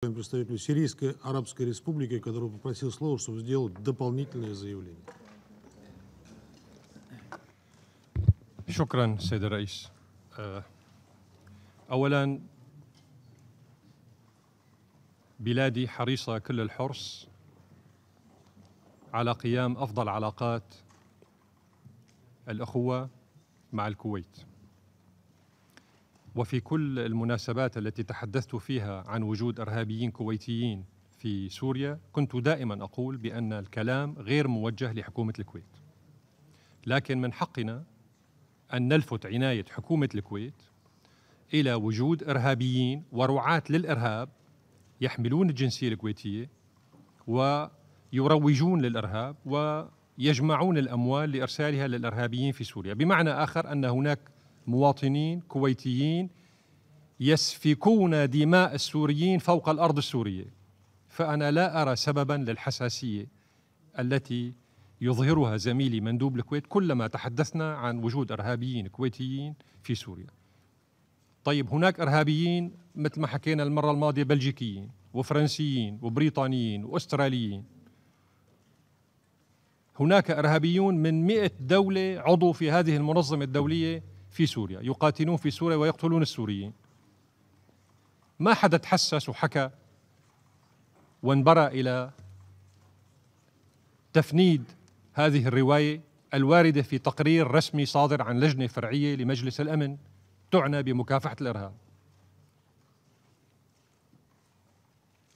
представителю Сирийской Арабской Республики, который попросил слово, чтобы сделать дополнительное заявление. شكرا سيد الرئيس اولا بلادي حريصه كل الحرص على قيام افضل علاقات الاخوه مع الكويت وفي كل المناسبات التي تحدثت فيها عن وجود ارهابيين كويتيين في سوريا كنت دائما اقول بان الكلام غير موجه لحكومه الكويت. لكن من حقنا ان نلفت عنايه حكومه الكويت الى وجود ارهابيين ورعاة للارهاب يحملون الجنسيه الكويتيه ويروجون للارهاب ويجمعون الاموال لارسالها للارهابيين في سوريا، بمعنى اخر ان هناك مواطنين كويتيين يسفكون دماء السوريين فوق الارض السوريه فانا لا ارى سببا للحساسيه التي يظهرها زميلي مندوب الكويت كلما تحدثنا عن وجود ارهابيين كويتيين في سوريا. طيب هناك ارهابيين مثل ما حكينا المره الماضيه بلجيكيين وفرنسيين وبريطانيين واستراليين. هناك ارهابيون من 100 دوله عضو في هذه المنظمه الدوليه في سوريا يقاتلون في سوريا ويقتلون السوريين ما حدا تحسس وحكى وانبرى إلى تفنيد هذه الرواية الواردة في تقرير رسمي صادر عن لجنة فرعية لمجلس الأمن تعنى بمكافحة الإرهاب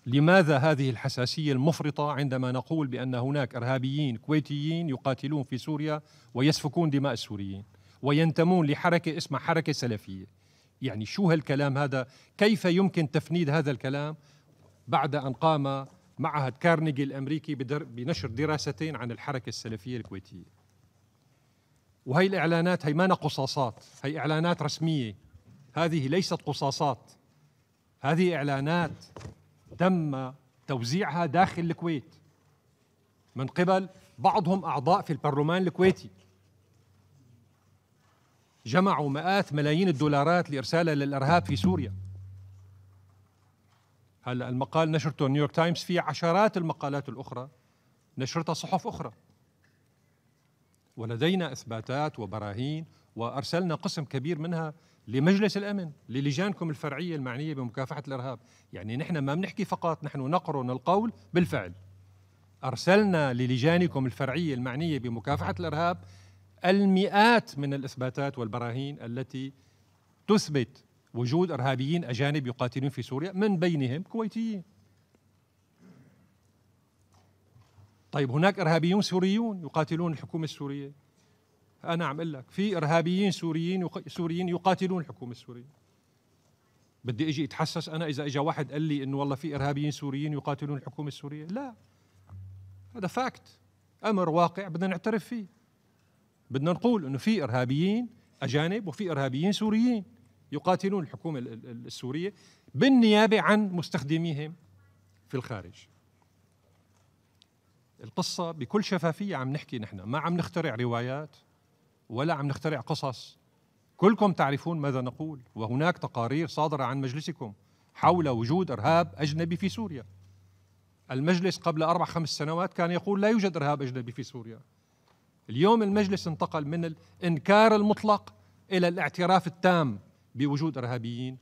لماذا هذه الحساسية المفرطة عندما نقول بأن هناك إرهابيين كويتيين يقاتلون في سوريا ويسفكون دماء السوريين وينتمون لحركة اسمها حركة سلفية يعني شو هالكلام هذا كيف يمكن تفنيد هذا الكلام بعد أن قام معهد كارنيجي الأمريكي بنشر دراستين عن الحركة السلفية الكويتية وهي الإعلانات هي ما قصاصات هي إعلانات رسمية هذه ليست قصاصات هذه إعلانات تم توزيعها داخل الكويت من قبل بعضهم أعضاء في البرلمان الكويتي جمعوا مئات ملايين الدولارات لارسالها للارهاب في سوريا هلا المقال نشرته نيويورك تايمز فيه عشرات المقالات الاخرى نشرتها صحف اخرى ولدينا اثباتات وبراهين وارسلنا قسم كبير منها لمجلس الامن للجانكم الفرعيه المعنيه بمكافحه الارهاب يعني نحن ما بنحكي فقط نحن نقرن القول بالفعل ارسلنا للجانكم الفرعيه المعنيه بمكافحه الارهاب المئات من الإثباتات والبراهين التي تثبت وجود إرهابيين أجانب يقاتلون في سوريا من بينهم كويتيين طيب هناك إرهابيون سوريون يقاتلون الحكومة السورية أنا عم أقول لك في إرهابيين سوريين سوريين يقاتلون الحكومة السورية بدي اجي اتحسس انا اذا اجى واحد قال لي انه والله في ارهابيين سوريين يقاتلون الحكومه السوريه لا هذا فاكت امر واقع بدنا نعترف فيه بدنا نقول انه في ارهابيين اجانب وفي ارهابيين سوريين يقاتلون الحكومه السوريه بالنيابه عن مستخدميهم في الخارج. القصه بكل شفافيه عم نحكي نحن، ما عم نخترع روايات ولا عم نخترع قصص. كلكم تعرفون ماذا نقول وهناك تقارير صادره عن مجلسكم حول وجود ارهاب اجنبي في سوريا. المجلس قبل اربع خمس سنوات كان يقول لا يوجد ارهاب اجنبي في سوريا. اليوم المجلس انتقل من الانكار المطلق الى الاعتراف التام بوجود ارهابيين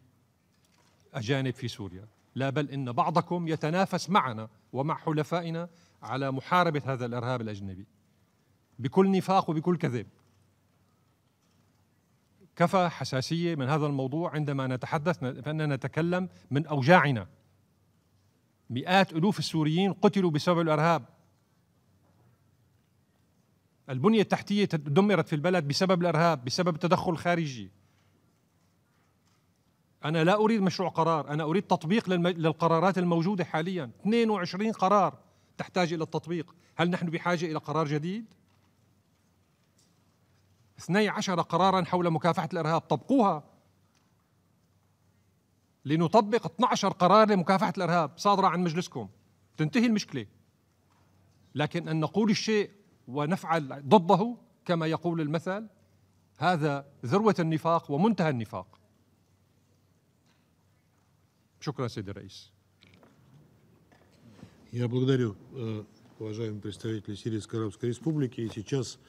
اجانب في سوريا، لا بل ان بعضكم يتنافس معنا ومع حلفائنا على محاربه هذا الارهاب الاجنبي بكل نفاق وبكل كذب. كفى حساسيه من هذا الموضوع عندما نتحدث فاننا نتكلم من اوجاعنا. مئات الوف السوريين قتلوا بسبب الارهاب البنية التحتية دمرت في البلد بسبب الإرهاب بسبب التدخل الخارجي أنا لا أريد مشروع قرار أنا أريد تطبيق للقرارات الموجودة حاليا 22 قرار تحتاج إلى التطبيق هل نحن بحاجة إلى قرار جديد؟ 12 قرارا حول مكافحة الإرهاب طبقوها لنطبق 12 قرار لمكافحة الإرهاب صادرة عن مجلسكم تنتهي المشكلة لكن أن نقول الشيء ونفعل ضده كما يقول المثل هذا ذروة النفاق ومنتهى النفاق شكرا سيدي الرئيس Я благодарю уважаемых представителей Сирийской Арабской Республики. И сейчас